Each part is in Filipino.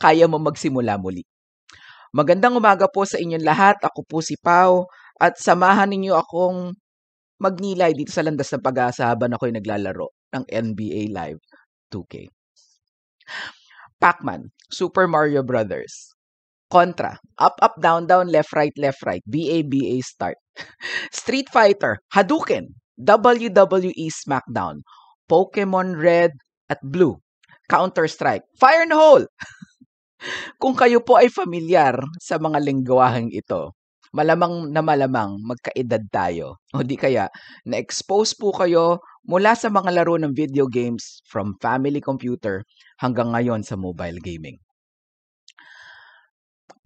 kaya mo magsimula muli. Magandang umaga po sa inyong lahat. Ako po si Pau at samahan ninyo akong magnilay dito sa landas ng pag-asa habang ako'y naglalaro ng NBA Live 2K. Pac-Man, Super Mario Brothers, Contra, up, up, down, down, left, right, left, right, BA, BA, start. Street Fighter, Hadouken, WWE SmackDown, Pokemon Red at Blue, Counter-Strike, Fire and Hole, Kung kayo po ay familiar sa mga lingguwaheng ito, malamang na malamang magkaedad tayo. O di kaya, na-expose po kayo mula sa mga laro ng video games from family computer hanggang ngayon sa mobile gaming.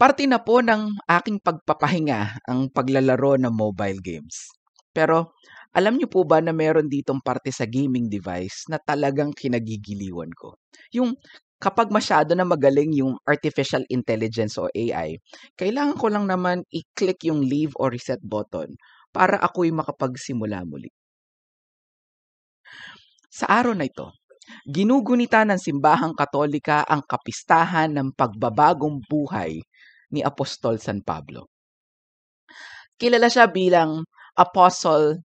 Parte na po ng aking pagpapahinga ang paglalaro ng mobile games. Pero alam niyo po ba na meron ditong parte sa gaming device na talagang kinagigiliwan ko? Yung kapag masyado na magaling yung artificial intelligence o AI, kailangan ko lang naman i-click yung leave or reset button para ako'y makapagsimula muli. Sa araw na ito, ginugunita ng simbahang katolika ang kapistahan ng pagbabagong buhay ni Apostol San Pablo. Kilala siya bilang Apostle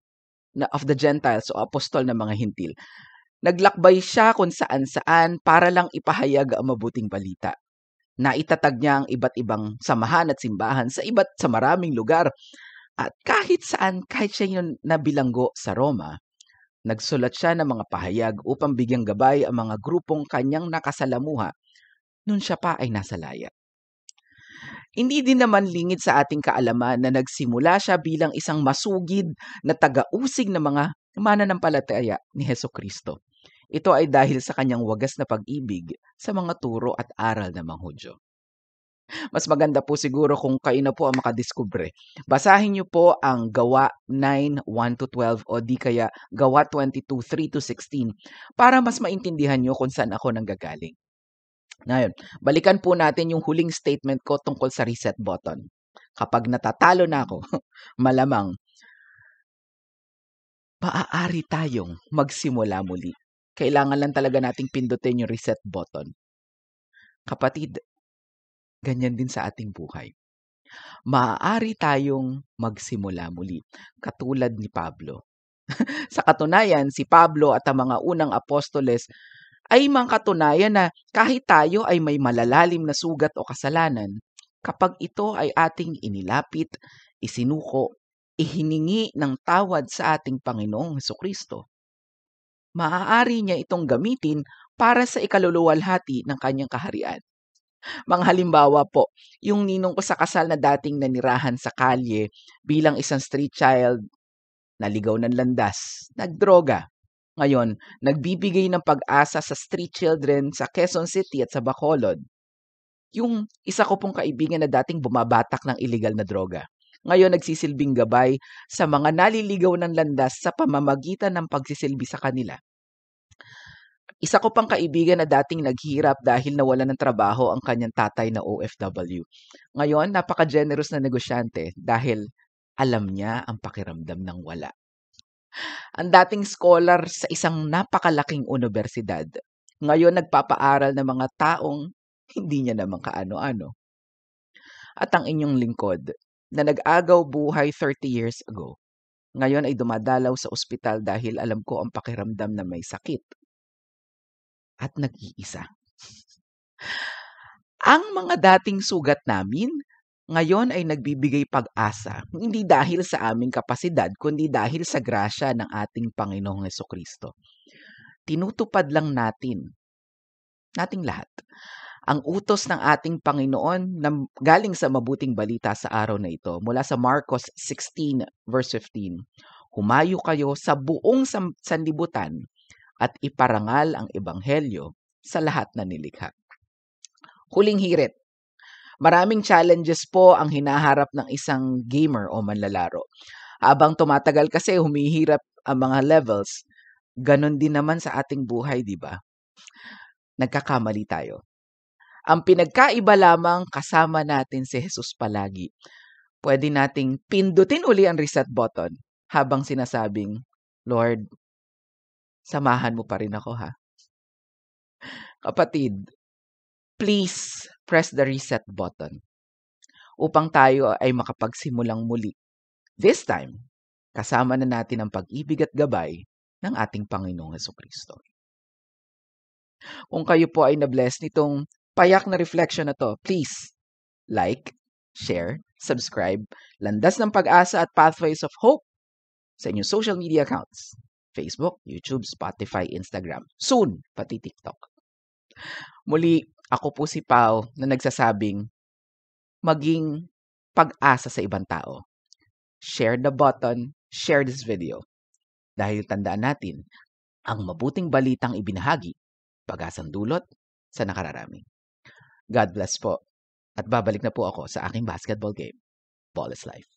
of the Gentiles o Apostol ng mga Hintil. Naglakbay siya kung saan-saan para lang ipahayag ang mabuting balita. Naitatag niya ang iba't ibang samahan at simbahan sa iba't sa maraming lugar. At kahit saan, kahit siya yung nabilanggo sa Roma, nagsulat siya ng mga pahayag upang bigyang gabay ang mga grupong kanyang nakasalamuha nun siya pa ay nasa laya. Hindi din naman lingid sa ating kaalaman na nagsimula siya bilang isang masugid na taga-usig ng mga mananampalataya ni Heso Kristo. Ito ay dahil sa kanyang wagas na pag-ibig sa mga turo at aral ng mga Hudyo. Mas maganda po siguro kung kayo na po ang makadiskubre. Basahin niyo po ang Gawa 9, 12 o di kaya Gawa 223 16 para mas maintindihan niyo kung saan ako nanggagaling. Ngayon, balikan po natin yung huling statement ko tungkol sa reset button. Kapag natatalo na ako, malamang, maaari tayong magsimula muli. Kailangan lang talaga nating pindutin yung reset button. Kapatid, ganyan din sa ating buhay. Maaari tayong magsimula muli, katulad ni Pablo. sa katunayan, si Pablo at ang mga unang apostoles ay mang katunayan na kahit tayo ay may malalalim na sugat o kasalanan, kapag ito ay ating inilapit, isinuko, ihiningi ng tawad sa ating Panginoong Heso Kristo, maaari niya itong gamitin para sa ikaluluwalhati ng kanyang kaharian. Mga halimbawa po, yung ninong ko sa kasal na dating nanirahan sa kalye bilang isang street child, naligaw ng landas, nagdroga. Ngayon, nagbibigay ng pag-asa sa street children sa Quezon City at sa Bacolod. Yung isa ko pong kaibigan na dating bumabatak ng illegal na droga. Ngayon nagsisilbing gabay sa mga naliligaw ng landas sa pamamagitan ng pagsisilbi sa kanila. Isa ko pang kaibigan na dating naghirap dahil nawala ng trabaho ang kanyang tatay na OFW. Ngayon, napaka-generous na negosyante dahil alam niya ang pakiramdam ng wala. Ang dating scholar sa isang napakalaking universidad, ngayon nagpapaaral ng mga taong hindi niya naman kaano-ano. At ang inyong lingkod, na nag-agaw buhay 30 years ago, ngayon ay dumadalaw sa ospital dahil alam ko ang pakiramdam na may sakit at nag-iisa. Ang mga dating sugat namin, ngayon ay nagbibigay pag-asa, hindi dahil sa aming kapasidad, kundi dahil sa grasya ng ating Panginoong Heso Kristo. Tinutupad lang natin, nating lahat, ang utos ng ating Panginoon na galing sa mabuting balita sa araw na ito mula sa Marcos 16 verse 15. Humayo kayo sa buong sanlibutan at iparangal ang ebanghelyo sa lahat na nilikha. Huling hirit. Maraming challenges po ang hinaharap ng isang gamer o manlalaro. Habang tumatagal kasi humihirap ang mga levels, ganun din naman sa ating buhay, di ba? Nagkakamali tayo. Ang pinagkaiba lamang kasama natin si Jesus palagi. Pwede nating pindutin uli ang reset button habang sinasabing, Lord, samahan mo pa rin ako ha. Kapatid, please press the reset button upang tayo ay makapagsimulang muli. This time, kasama na natin ang pag-ibig at gabay ng ating Panginoong Heso Kristo. Kung kayo po ay na-bless nitong payak na reflection na to, please like, share, subscribe, landas ng pag-asa at pathways of hope sa inyong social media accounts. Facebook, YouTube, Spotify, Instagram. Soon, pati TikTok. Muli, ako po si Pau na nagsasabing maging pag-asa sa ibang tao. Share the button, share this video. Dahil tandaan natin, ang mabuting balitang ibinahagi, pag-asang dulot sa nakararami. God bless po. At babalik na po ako sa aking basketball game. Ball is life.